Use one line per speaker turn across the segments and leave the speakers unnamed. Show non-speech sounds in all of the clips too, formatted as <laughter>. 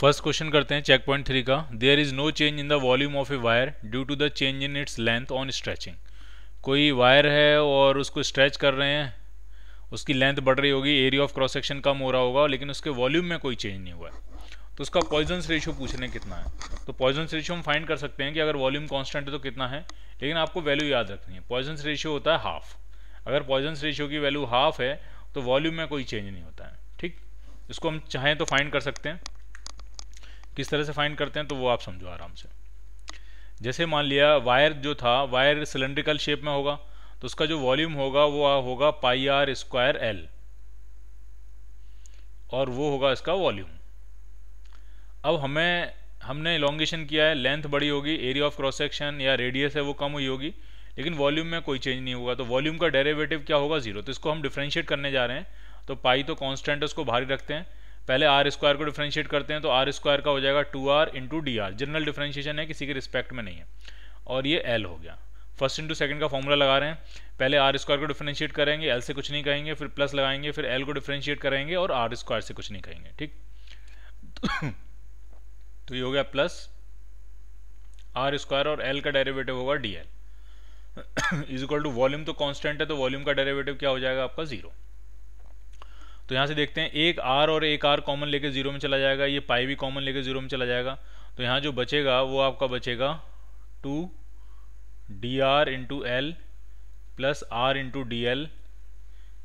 first question करते हैं check point three का there is no change in the volume of a wire due to the change in its length on stretching कोई wire है और उसको stretch कर रहे हैं उसकी लेंथ बढ़ रही होगी एरिया ऑफ क्रॉस सेक्शन कम हो रहा होगा लेकिन उसके वॉल्यूम में कोई चेंज नहीं हुआ है तो उसका पॉइजन्स रेशियो पूछने कितना है तो पॉइजन्स रेशियो हम फाइंड कर सकते हैं कि अगर वॉल्यूम कांस्टेंट है तो कितना है लेकिन आपको वैल्यू याद रखनी है पॉइजन्स रेशियो होता है हाफ अगर पॉइजन रेशियो की वैल्यू हाफ है तो वॉल्यूम में कोई चेंज नहीं होता है ठीक इसको हम चाहें तो फाइंड कर सकते हैं किस तरह से फाइंड करते हैं तो वो आप समझो आराम से जैसे मान लिया वायर जो था वायर सिलेंड्रिकल शेप में होगा तो उसका जो वॉल्यूम होगा वो होगा पाई आर स्क्वायर एल और वो होगा इसका वॉल्यूम अब हमें हमने इलांगेशन किया है लेंथ बड़ी होगी एरिया ऑफ क्रॉस सेक्शन या रेडियस है वो कम हुई होगी लेकिन वॉल्यूम में कोई चेंज नहीं होगा तो वॉल्यूम का डेरिवेटिव क्या होगा जीरो तो इसको हम डिफ्रेंशिएट करने जा रहे हैं तो पाई तो कांस्टेंट उसको भारी रखते हैं पहले आर स्क्वायर को डिफ्रेंशिएट करते हैं तो आर स्क्वायर का हो जाएगा two R into D R general differentiation है किसी के रिस्पेक्ट में नहीं है और ये एल हो गया फर्स्ट इंटू सेकंड का फॉर्मूला लगा रहे हैं पहले आर स्क्वायर को डिफ्रेंशिएट करेंगे एल से कुछ नहीं कहेंगे फिर प्लस लगाएंगे फिर एल को डिफ्रेंशिएट करेंगे और आर स्क्वायर से कुछ नहीं कहेंगे ठीक <coughs> तो ये हो गया प्लस आर स्क्वायर और एल का डेरिवेटिव होगा D L <coughs> is equal to volume तो कॉन्स्टेंट है तो वॉल्यूम का डेरिवेटिव क्या हो जाएगा आपका जीरो तो यहाँ से देखते हैं एक आर और एक आर कॉमन लेके जीरो में चला जाएगा ये पाई भी कॉमन लेके जीरो में चला जाएगा तो यहाँ जो बचेगा वो आपका बचेगा two D R into L plus R into D L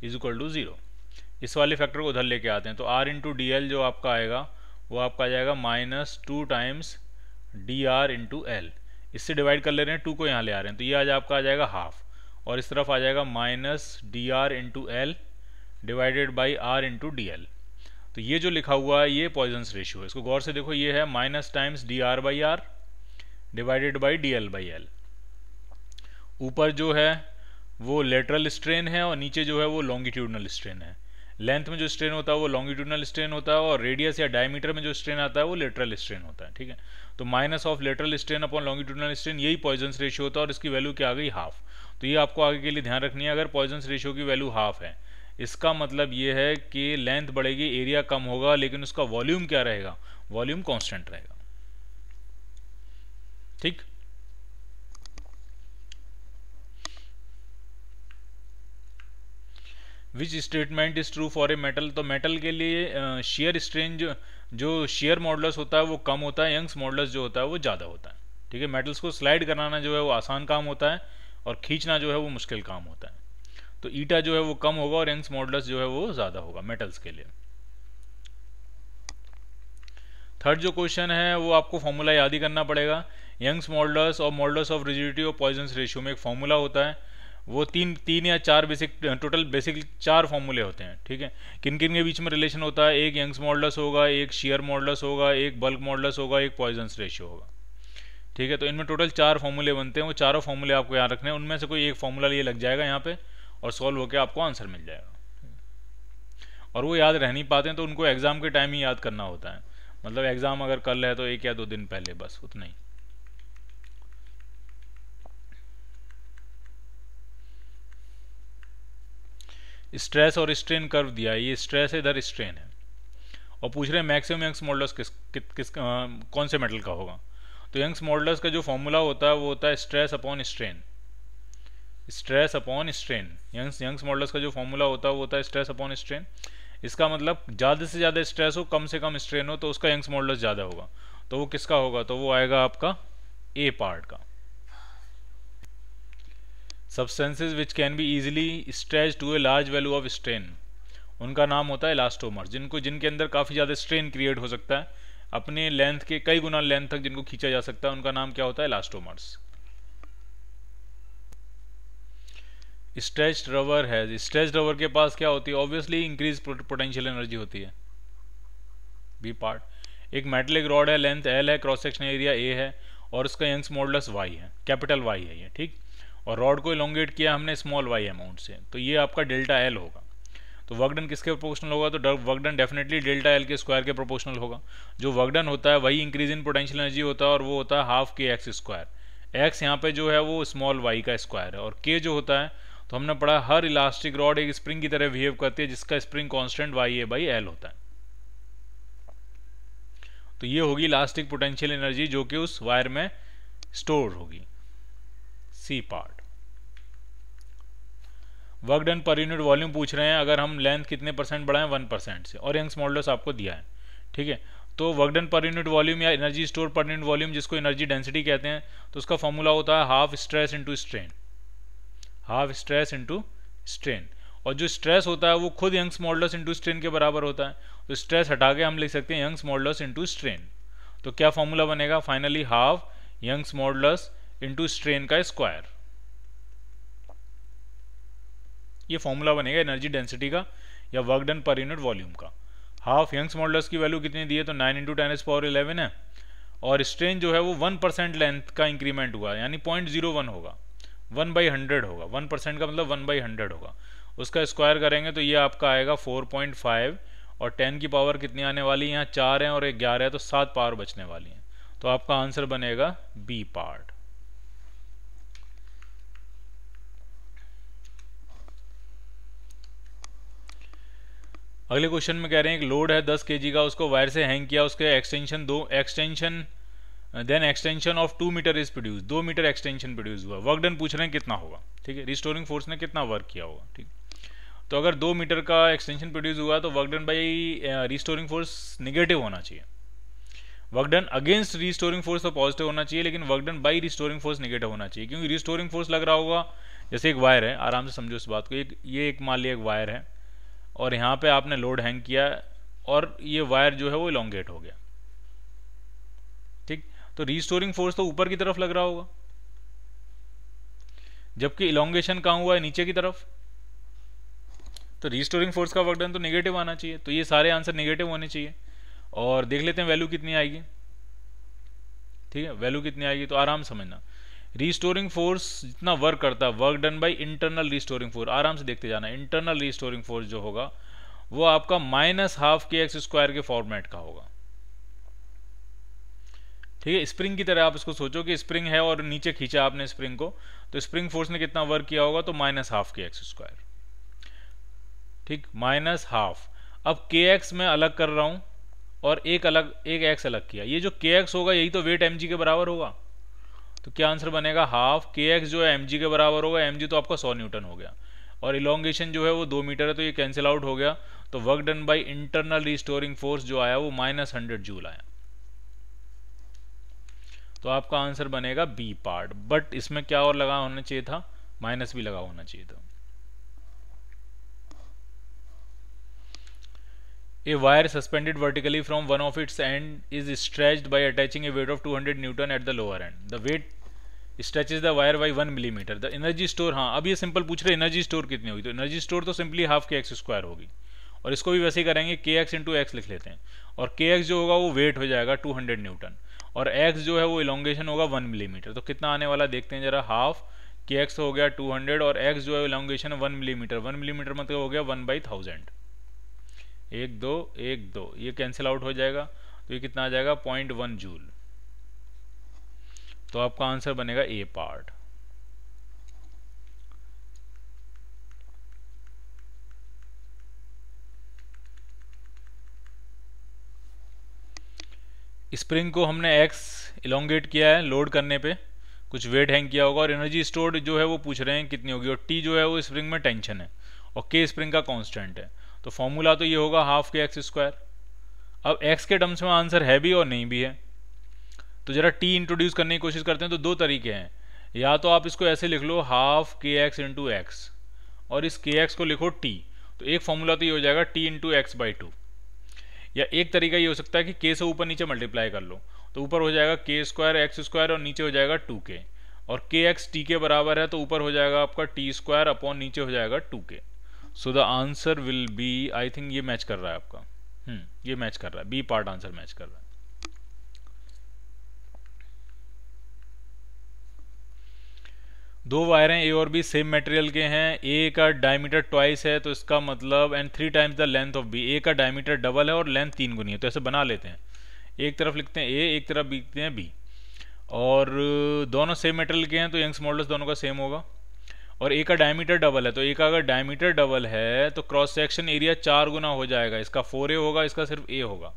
is equal to zero इस वाले फैक्टर को उधर लेके आते हैं तो आर इंटू डी एल जो आपका आएगा वो आपका आ जाएगा minus two times D R into L इससे डिवाइड कर ले रहे हैं टू को यहाँ ले आ रहे हैं तो ये आज आपका आ जाएगा हाफ और इस तरफ आ जाएगा minus D R into L divided by R into D L तो ये जो लिखा हुआ है ये पॉइजन्स रेशियो है इसको गौर से देखो ये है minus times D R by R divided by D L by L ऊपर जो है वो लेटरल स्ट्रेन है और नीचे जो है वो लॉन्गिट्यूडनल स्ट्रेन है लेंथ में जो स्ट्रेन होता है वो लॉन्गिट्यूडनल स्ट्रेन होता है और रेडियस या डायमीटर में जो स्ट्रेन आता है वो लेटरल स्ट्रेन होता है ठीक है तो minus of lateral strain upon longitudinal strain यही पॉइजन्स रेशियो होता है और इसकी वैल्यू क्या आ गई हाफ तो ये आपको आगे के लिए ध्यान रखनी है अगर पॉइजन्स रेशियो की वैल्यू हाफ है इसका मतलब ये है कि लेंथ बढ़ेगी एरिया कम होगा लेकिन उसका वॉल्यूम क्या रहेगा वॉल्यूम कांस्टेंट रहेगा ठीक which statement is true for a metal तो मेटल के लिए शेयर स्ट्रेन जो जो शेयर मॉडल्स होता है वो कम होता है यंग्स मॉडल्स जो होता है वो ज़्यादा होता है ठीक है मेटल्स को स्लाइड कराना जो है वो आसान काम होता है और खींचना जो है वो मुश्किल काम होता है तो ईटा जो है वो कम होगा और यंग्स मॉडलस जो है वो ज़्यादा होगा मेटल्स के लिए थर्ड जो क्वेश्चन है वो आपको फॉर्मूला याद ही करना पड़ेगा यंग्स मॉडलस और मॉडलस ऑफ रिजिडिटी और पॉइजन्स रेशियो में एक फॉर्मूला होता है वो तीन तीन या चार बेसिक टोटल बेसिक चार फॉर्मूले होते हैं ठीक है किन किन के बीच में रिलेशन होता है एक यंग्स मॉडलस होगा एक शेयर मॉडलस होगा एक बल्क मॉडलस होगा एक पॉइजन्स रेशियो होगा ठीक है तो इनमें टोटल चार फॉर्मूले बनते हैं वो चारों फॉर्मूले आपको याद रखने हैं उनमें से कोई एक फॉर्मूला ये लग जाएगा यहाँ पर और सॉल्व होकर आपको आंसर मिल जाएगा और वो याद रह नहीं पाते हैं तो उनको एग्ज़ाम के टाइम ही याद करना होता है मतलब एग्ज़ाम अगर कल है तो एक या दो दिन पहले बस उतना ही स्ट्रेस और स्ट्रेन कर्व दिया ये स्ट्रेस है इधर स्ट्रेन है और पूछ रहे हैं मैक्सिमम यंग्स मॉडल्स किस किस, किस आ, कौन से मेटल का होगा तो यंग्स मॉडल्स का जो फॉर्मूला होता है वो होता है stress upon strain stress upon strain Young's Young's modulus का जो फॉर्मूला होता है वो होता है स्ट्रेस अपॉन स्ट्रेन इसका मतलब ज़्यादा से ज़्यादा स्ट्रेस हो कम से कम स्ट्रेन हो तो उसका यंग्स मॉडल्स ज़्यादा होगा तो वो किसका होगा तो वो आएगा आपका ए पार्ट का substances which can be easily stretch to a large value of strain उनका नाम होता है इलास्टोमर जिनको जिनके अंदर काफ़ी ज़्यादा स्ट्रेन क्रिएट हो सकता है अपने लेंथ के कई गुना लेंथ तक जिनको खींचा जा सकता है उनका नाम क्या होता है इलास्टोमर्स स्ट्रेच रबर है स्ट्रेच रबर के पास क्या होती है ऑब्वियसली इंक्रीज पोटेंशियल एनर्जी होती है बी पार्ट एक मेटलिक रॉड है लेंथ एल है क्रॉस सेक्शन एरिया ए है और उसका यंग्स मॉडलस वाई है कैपिटल वाई है ये ठीक और रॉड को इलोंगेट किया हमने स्मॉल वाई अमाउंट से तो ये आपका डेल्टा एल होगा तो वर्कडन किसके प्रोपोर्शनल होगा तो वर्कडन डेफिनेटली डेल्टा एल के स्क्वायर के प्रोपोर्शनल होगा जो वर्कडन होता है वही इंक्रीज इन पोटेंशियल एनर्जी होता है और वो होता है half K X square x यहाँ पे जो है वो स्मॉल वाई का स्क्वायर है और के जो होता है तो हमने पढ़ा हर इलास्टिक रॉड एक स्प्रिंग की तरह बिहेव करती है जिसका spring constant Y A by L होता है तो ये होगी इलास्टिक पोटेंशियल एनर्जी जो कि उस वायर में स्टोर होगी C part work done per unit volume पूछ रहे हैं अगर हम लेंथ कितने परसेंट बढ़ाएं वन परसेंट से और यंग्स मॉडल्स आपको दिया है ठीक है तो work done per unit volume या energy store per unit volume जिसको एनर्जी डेंसिटी कहते हैं तो उसका फॉर्मूला होता है half stress into strain half stress into strain और जो स्ट्रेस होता है वो खुद यंग्स मॉडल्स इंटू स्ट्रेन के बराबर होता है तो स्ट्रेस हटा के हम लिख सकते हैं यंग्स मॉडल्स इंटू स्ट्रेन तो क्या फॉर्मूला बनेगा finally half Young's modulus into strain का स्क्वायर ये फॉर्मूला बनेगा एनर्जी डेंसिटी का या work done per unit volume का हाफ यंग्स मॉडल्स की वैल्यू कितनी दी है तो nine into ten's power eleven है और स्ट्रेन जो है वो वन परसेंट लेंथ का इंक्रीमेंट हुआ यानी पॉइंट जीरो वन होगा वन बाई हंड्रेड होगा वन परसेंट का मतलब वन बाई हंड्रेड होगा उसका स्क्वायर करेंगे तो ये आपका आएगा फोर पॉइंट फाइव और टेन की पावर कितनी आने वाली है यहाँ चार है और एक ग्यारह है तो सात पावर बचने वाली है तो आपका आंसर बनेगा बी पार्ट अगले क्वेश्चन में कह रहे हैं एक लोड है दस के का उसको वायर से हैंग किया उसके एक्सटेंशन दो extension then extension of two meter is produce दो मीटर एक्सटेंशन प्रोड्यूस हुआ वर्क डन पूछ रहे हैं कितना होगा ठीक है रिस्टोरिंग फोर्स ने कितना वर्क किया होगा ठीक तो अगर दो मीटर का एक्सटेंशन प्रोड्यूस हुआ तो work done by restoring force negative होना चाहिए work done against restoring force तो पॉजिटिव होना चाहिए लेकिन work done by restoring force negative होना चाहिए क्योंकि रिस्टोरिंग फोर्स लग रहा होगा जैसे एक वायर है आराम से समझो इस बात को एक ये एक मान लिया एक वायर है और यहाँ पे आपने लोड हैंग किया और ये वायर जो है वो इलोंगेट हो गया तो रीस्टोरिंग फोर्स तो ऊपर की तरफ लग रहा होगा जबकि इलोंगेशन कहाँ हुआ है नीचे की तरफ तो रीस्टोरिंग फोर्स का वर्कडन तो नेगेटिव आना चाहिए तो ये सारे आंसर नेगेटिव होने चाहिए और देख लेते हैं वैल्यू कितनी आएगी ठीक है वैल्यू कितनी आएगी तो आराम समझना रीस्टोरिंग फोर्स जितना वर्क करता है work done by internal restoring force आराम से देखते जाना इंटरनल रीस्टोरिंग फोर्स जो होगा वो आपका minus half K X square के फॉर्मेट का होगा ठीक है स्प्रिंग की तरह आप इसको सोचो कि स्प्रिंग है और नीचे खींचा आपने स्प्रिंग को तो स्प्रिंग फोर्स ने कितना वर्क किया होगा तो minus half K X square ठीक माइनस हाफ अब के एक्स मैं अलग कर रहा हूँ और एक अलग एक एक्स अलग किया ये जो के एक्स होगा यही तो वेट एम के बराबर होगा तो क्या आंसर बनेगा हाफ के एक्स जो है एम के बराबर होगा एम तो आपका सौ न्यूटन हो गया और इलोंगेशन जो है वो दो मीटर है तो ये कैंसिल आउट हो गया तो work done by internal restoring force जो आया वो माइनस हंड्रेड जूल आया तो आपका आंसर बनेगा बी पार्ट बट इसमें क्या और लगा होना चाहिए था माइनस भी लगा होना चाहिए था a wire suspended vertically from one of its end is stretch by attaching a weight of 200 hundred newton at the lower end the weight stretch is the wire by one millimeter the energy store हाँ अब ये simple पूछ रहे energy store कितनी होगी तो energy store तो simply half K X square होगी और इसको भी वैसे ही करेंगे के एक्स इंटू एक्स लिख लेते हैं और के एक्स जो होगा वो वेट हो जाएगा टू हंड्रेड न्यूटन और एक्स जो है वो इलोंगेशन होगा वन मिलीमीटर तो कितना आने वाला देखते हैं जरा हाफ के एक्स हो गया टू हंड्रेड और एक्स जो है elongation one millimeter one millimeter मतलब हो गया वन बाई थाउजेंड एक दो एक दो ये कैंसिल आउट हो जाएगा तो ये कितना आ जाएगा पॉइंट वन जूल तो आपका आंसर बनेगा ए पार्ट स्प्रिंग को हमने एक्स इलोंगेट किया है लोड करने पे कुछ वेट हैंग किया होगा और एनर्जी स्टोर्ड जो है वो पूछ रहे हैं कितनी होगी और टी जो है वो स्प्रिंग में टेंशन है और के स्प्रिंग का कॉन्स्टेंट है तो फॉर्मूला तो ये होगा हाफ के एक्स स्क्वायर अब एक्स के टर्म्स में आंसर है भी और नहीं भी है तो ज़रा टी इंट्रोड्यूस करने की कोशिश करते हैं तो दो तरीके हैं या तो आप इसको ऐसे लिख लो half K X into X और इस के एक्स को लिखो टी तो एक फॉर्मूला तो ये हो जाएगा T into X by two या एक तरीका ये हो सकता है कि के से ऊपर नीचे मल्टीप्लाई कर लो तो ऊपर हो जाएगा के स्क्वायर एक्स स्क्वायर और नीचे हो जाएगा टू के और के एक्स टी के बराबर है तो ऊपर हो जाएगा आपका टी स्क्वायर अपॉन नीचे हो जाएगा two K so the answer will be I think ये मैच कर रहा है आपका हम्म ये मैच कर रहा है बी पार्ट आंसर मैच कर रहा है दो वायरें ए और बी सेम मटेरियल के हैं ए का डायमीटर ट्वाइस है तो इसका मतलब and three times the length of B A का डायमीटर डबल है और लेंथ तीन गुनी है तो ऐसे बना लेते हैं एक तरफ लिखते हैं ए एक तरफ लिखते हैं बी और दोनों सेम मटेरियल के हैं तो यंग्स मॉडल्स दोनों का सेम होगा और ए का डायमीटर डबल है तो ए का अगर डायमीटर डबल है तो क्रॉस सेक्शन एरिया चार गुना हो जाएगा इसका फोर ए होगा इसका सिर्फ ए होगा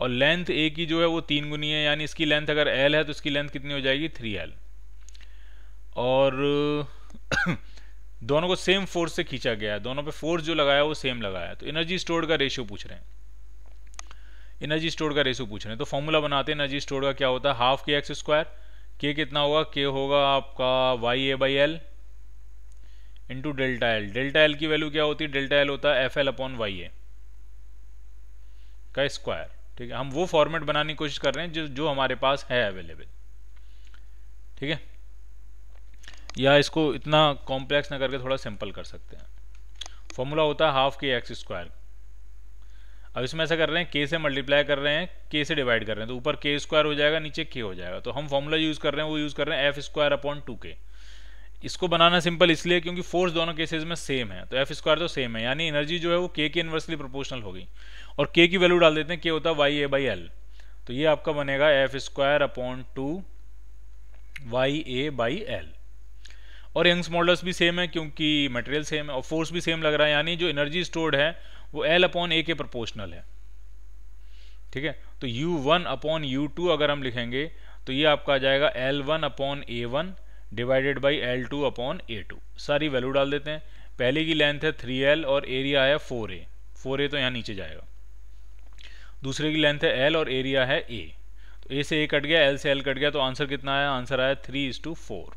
और लेंथ ए की जो है वो तीन गुनी है यानी इसकी लेंथ अगर एल है तो इसकी लेंथ कितनी हो जाएगी थ्री एल और <coughs> दोनों को सेम फोर्स से खींचा गया है दोनों पे फोर्स जो लगाया वो सेम लगाया तो एनर्जी स्टोर का रेशियो पूछ रहे हैं एनर्जी स्टोर का रेशियो पूछ रहे हैं तो फॉर्मूला बनाते हैं एनर्जी स्टोर का क्या होता है हाफ के एक्स स्क्वायर के कितना होगा के होगा आपका Y A by L into delta L delta L की वैल्यू क्या होती है डेल्टा एल होता है F L upon Y A का स्क्वायर ठीक है हम वो फॉर्मेट बनाने की कोशिश कर रहे हैं जो जो हमारे पास है अवेलेबल ठीक है या इसको इतना कॉम्प्लेक्स ना करके थोड़ा सिंपल कर सकते हैं फॉर्मूला होता है हाफ के एक्स स्क्वायर अब इसमें ऐसा कर रहे हैं के से मल्टीप्लाई कर रहे हैं के से डिवाइड कर रहे हैं तो ऊपर के स्क्वायर हो जाएगा नीचे के हो जाएगा तो हम फॉर्मूला यूज़ कर रहे हैं वो यूज़ कर रहे हैं एफ स्क्वायर अपॉन टू के इसको बनाना सिंपल इसलिए क्योंकि फोर्स दोनों केसेज में सेम है तो एफ स्क्वायर तो सेम है यानी एनर्जी जो है वो के के इन्वर्सली प्रोपोर्शनल होगी और के की वैल्यू डाल देते हैं के होता है वाई ए बाई एल तो ये आपका बनेगा F square upon two Y A by L और यंग्स मॉडल्स भी सेम है क्योंकि मटेरियल सेम है और फोर्स भी सेम लग रहा है यानी जो एनर्जी स्टोर्ड है वो एल अपॉन ए के प्रोपोर्शनल है ठीक है तो U one upon U two अगर हम लिखेंगे तो ये आपका आ जाएगा L one upon A one divided by L two upon A two सारी वैल्यू डाल देते हैं पहले की लेंथ है थ्री एल और एरिया है फोर ए फोर ए तो यहाँ नीचे जाएगा दूसरे की लेंथ है एल और एरिया है ए तो ए से ए कट गया एल से एल कट गया तो आंसर कितना आया आंसर आया थ्री इज टू फोर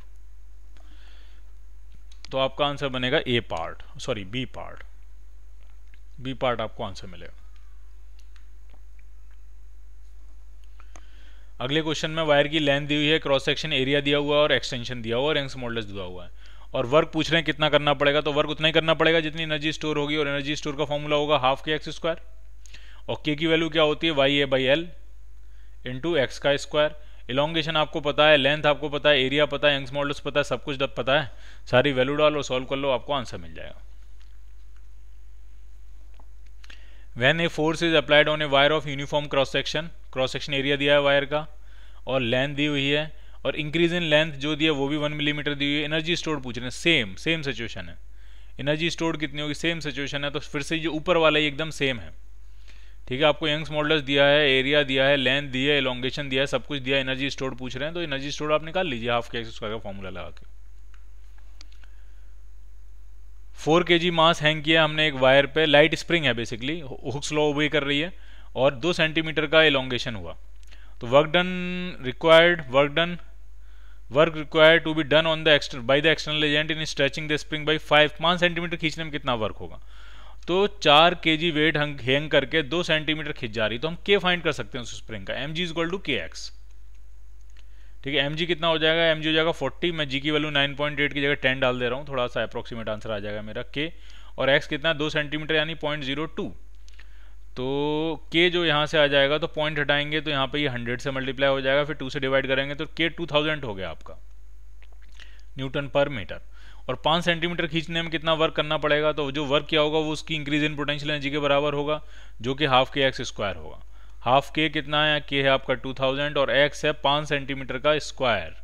तो आपका आंसर बनेगा A part sorry B part B part आपको आंसर मिलेगा अगले क्वेश्चन में वायर की लेंथ दी हुई है क्रॉस सेक्शन एरिया दिया हुआ है और एक्सटेंशन दिया हुआ और एंग्स मॉडल्स दिया हुआ है और वर्क पूछ रहे हैं कितना करना पड़ेगा तो वर्क उतना ही करना पड़ेगा जितनी एनर्जी स्टोर होगी और एनर्जी स्टोर का फॉर्मूला होगा हाफ के एक्स स्क्वायर और के की वैल्यू क्या होती है Y A by L into X का स्क्वायर इलोंगेशन आपको पता है लेंथ आपको पता है एरिया पता है यंग्स मॉडल्स पता है सब कुछ पता है सारी वैल्यू डालो सॉल्व कर लो आपको आंसर मिल जाएगा when a force is applied on a wire of uniform cross section cross section area दिया है वायर का और लेंथ दी हुई है और इंक्रीज इन लेंथ जो दिया वो भी वन मिलीमीटर दी हुई है एनर्जी स्टोर पूछ रहे हैं सेम सेम सिचुएशन है एनर्जी स्टोर कितनी होगी सेम सिचुएशन है तो फिर से जो ऊपर वाला ही एकदम सेम है ठीक है आपको यंग्स मॉडल्स दिया है एरिया दिया है लेंथ दिया है एलोंगेशन दिया है सब कुछ दिया है एनर्जी स्टोर पूछ रहे हैं तो एनर्जी स्टोर आप निकाल लीजिए हाफ के एक्सर का फॉर्मूला लगा के फोर के जी मास हैंग किया हमने एक वायर पे लाइट स्प्रिंग है बेसिकली हुक्स लॉ ओबे कर रही है और दो सेंटीमीटर का एलोंगेशन हुआ तो work done required work done work required to be done on the extern by the external agent in stretching the spring by five पाँच सेंटीमीटर खींचने में कितना वर्क होगा तो चार के जी वेट हंग हैंग करके दो सेंटीमीटर खिंच जा रही तो हम के फाइंड कर सकते हैं उस स्प्रिंग का M G is equal to K X ठीक है एम जी कितना हो जाएगा एम जी हो जाएगा फोर्टी मैं जी की वैल्यू नाइन पॉइंट एट की जगह टेन डाल दे रहा हूँ थोड़ा सा अप्रोक्सीमेट आंसर आ जाएगा मेरा के और एक्स कितना है दो सेंटीमीटर यानी पॉइंट जीरो टू तो के जो यहाँ से आ जाएगा तो पॉइंट हटाएंगे तो यहाँ पर ये हंड्रेड से मल्टीप्लाई हो जाएगा फिर टू से डिवाइड करेंगे तो के टू थाउजेंड हो गया आपका न्यूटन पर मीटर और पाँच सेंटीमीटर खींचने में कितना वर्क करना पड़ेगा तो जो वर्क किया होगा वो उसकी इंक्रीज इन पोटेंशियल एनर्जी के बराबर होगा जो कि हाफ के एक्स स्क्वायर होगा हाफ के कितना है के है आपका टू थाउजेंड और एक्स है पाँच सेंटीमीटर का स्क्वायर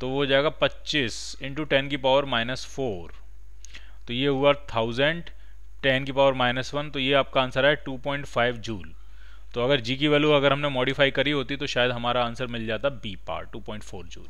तो वो हो जाएगा पच्चीस इंटू टेन की पावर माइनस फोर तो ये हुआ थाउजेंड टेन की पावर माइनस वन तो ये आपका आंसर है टू पॉइंट फाइव जूल तो अगर जी की वैल्यू अगर हमने मॉडिफाई करी होती तो शायद हमारा आंसर मिल जाता B part two point four joule